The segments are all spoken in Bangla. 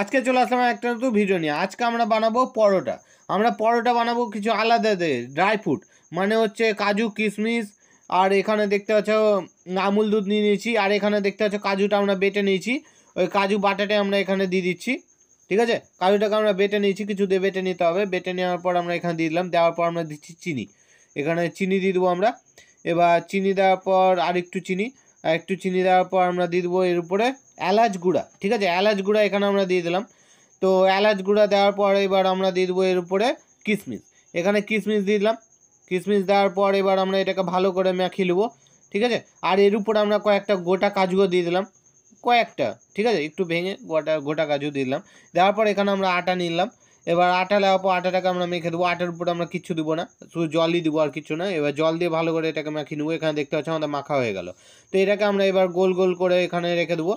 আজকে চলে আসলাম একটা নতুন ভিডিও নিয়ে আজকে আমরা বানাবো পরোটা আমরা পরোটা বানাবো কিছু আলাদা দিয়ে ড্রাই ফ্রুট মানে হচ্ছে কাজু কিশমিশ আর এখানে দেখতে পাচ্ছ আমুল দুধ নিয়ে নিয়েছি আর এখানে দেখতে পাচ্ছ কাজুটা আমরা বেটে নিয়েছি ওই কাজু বাটাটাই আমরা এখানে দিয়ে দিচ্ছি ঠিক আছে কাজুটাকে আমরা বেটে নিয়েছি কিছু দিয়ে বেটে নিতে হবে বেটে নেওয়ার পর আমরা এখানে দিয়ে দিলাম দেওয়ার পর আমরা দিচ্ছি চিনি এখানে চিনি দিয়ে দেবো আমরা এবার চিনি দেওয়ার পর আর একটু চিনি একটু চিনি দেওয়ার পর আমরা দিয়ে দেবো এর উপরে এলাচ গুঁড়া ঠিক আছে এলাচ গুঁড়া এখানে আমরা দিয়ে দিলাম তো এলাচ গুঁড়া দেওয়ার পর এবার আমরা দিয়ে দেবো এর উপরে কিশমিশ এখানে কিশমিশ দিয়ে দিলাম কিশমিশ দেওয়ার পর এবার আমরা এটাকে ভালো করে মাখিয়ে নেবো ঠিক আছে আর এর উপরে আমরা কয়েকটা গোটা কাজুও দিয়ে দিলাম কয়েকটা ঠিক আছে একটু ভেঙে গোটা গোটা কাজু দিয়ে দিলাম দেওয়ার পর এখানে আমরা আটা নিলাম এবার আটা পর আটাটাকে আমরা মেখে দেবো আটার উপরে আমরা কিচ্ছু দেবো না শুধু জলই দেবো আর কিছু না এবার জল দিয়ে ভালো করে এটাকে মেখে নেবো এখানে দেখতে পাচ্ছ আমাদের মাখা হয়ে গেল তো এটাকে আমরা এবার গোল গোল করে এখানে রেখে দেবো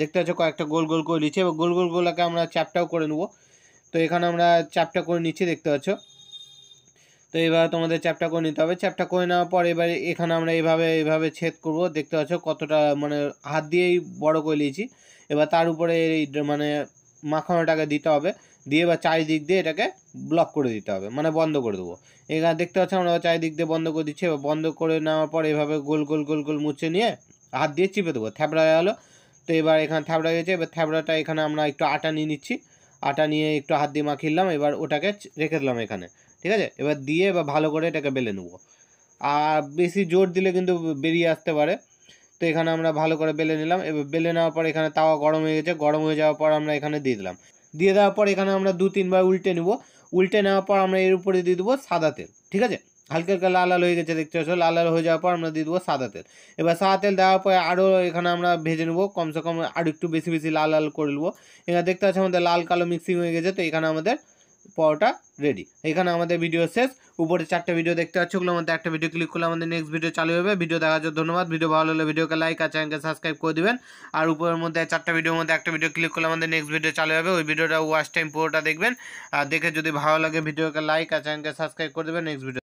দেখতে পাচ্ছ কয়েকটা গোল গোল করে নিচ্ছে এবার গোল গোল গোলাকে আমরা চ্যাপটাও করে নেবো তো এখানে আমরা চ্যাপটা করে নিচ্ছি দেখতে পাচ্ছ তো এবার তোমাদের চ্যাপটা করে নিতে হবে চ্যাপটা করে নেওয়ার পর এবার এখানে আমরা এভাবে এভাবে ছেদ করব দেখতে পাচ্ছ কতটা মানে হাত দিয়েই বড় করে নিয়েছি এবার তার উপরে এই মানে মাখানোটাকে দিতে হবে দিয়ে বা চারিদিক দিয়ে এটাকে ব্লক করে দিতে হবে মানে বন্ধ করে দেবো এখানে দেখতে পাচ্ছি আমরা চারিদিক দিয়ে বন্ধ করে দিচ্ছি এবার বন্ধ করে নেওয়ার পর এভাবে গোল গোল গোল গোল মুছে নিয়ে হাত দিয়ে চিপে দেবো থ্যাবড়া গেলো তো এবার এখানে থ্যাবড়া গেছে এবার থ্যাবড়াটা এখানে আমরা একটু আটা নিয়ে নিচ্ছি আটা নিয়ে একটু হাত দিয়ে মাখিলাম এবার ওটাকে রেখে দিলাম এখানে ঠিক আছে এবার দিয়ে এবার ভালো করে এটাকে বেলে নেবো আর বেশি জোর দিলে কিন্তু বেরিয়ে আসতে পারে তো এখানে আমরা ভালো করে বেলে নিলাম এবার বেলে নেওয়ার পর এখানে তাওয়া গরম হয়ে গেছে গরম হয়ে যাওয়ার পর আমরা এখানে দিয়ে দিলাম দিয়ে দেওয়ার পর এখানে আমরা দু তিনবার উল্টে নেব উল্টে নেওয়ার পর আমরা এর উপরে দিয়ে দেবো সাদা তেল ঠিক আছে হালকা হালকা লাল লাল হয়ে গেছে দেখতে পাচ্ছ লাল লাল হয়ে যাওয়ার পর আমরা দিয়ে দেবো সাদা তেল এবার সাদা তেল দেওয়ার পর আরও এখানে আমরা ভেজে নেবো কমসে কম আরও একটু বেশি বেশি লাল লাল করে নেবো এখানে দেখতে পাচ্ছি আমাদের লাল কালো মিক্সিং হয়ে গেছে তো এখানে আমাদের পরোটা রেডি এখানে আমাদের ভিডিও শেষ উপরে চারটে ভিডিও দেখতে পাচ্ছ ওগুলোর মধ্যে একটা ভিডিও ক্লিক করলে আমাদের নেক্সট ভিডিও চালু হবে ভিডিও দেখার জন্য ধন্যবাদ ভিডিও ভালো হলে ভিডিওকে লাইক আর চ্যানেলকে সাবস্ক্রাইব করে দেবেন আর উপরের মধ্যে চারটা ভিডিওর মধ্যে একটা ভিডিও ক্লিক করলে আমাদের নেক্সট ভিডিও চালু হবে ওই ভিডিওটা ওয়াশ টাইম পুরোটা দেখবেন আর দেখে যদি ভালো লাগে ভিডিওকে লাইক আর চ্যানেলকে সাবস্ক্রাইব করে দেবেন নেক্সট ভিডিও